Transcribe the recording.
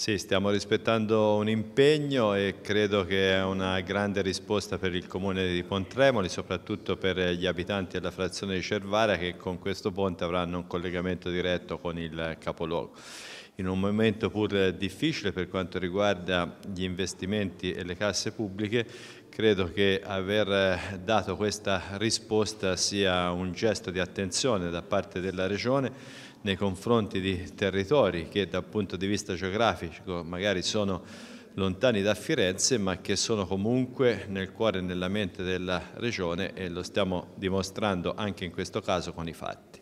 Sì, stiamo rispettando un impegno e credo che è una grande risposta per il comune di Pontremoli, soprattutto per gli abitanti della frazione di Cervara che con questo ponte avranno un collegamento diretto con il capoluogo in un momento pur difficile per quanto riguarda gli investimenti e le casse pubbliche, Credo che aver eh, dato questa risposta sia un gesto di attenzione da parte della Regione nei confronti di territori che dal punto di vista geografico magari sono lontani da Firenze ma che sono comunque nel cuore e nella mente della Regione e lo stiamo dimostrando anche in questo caso con i fatti.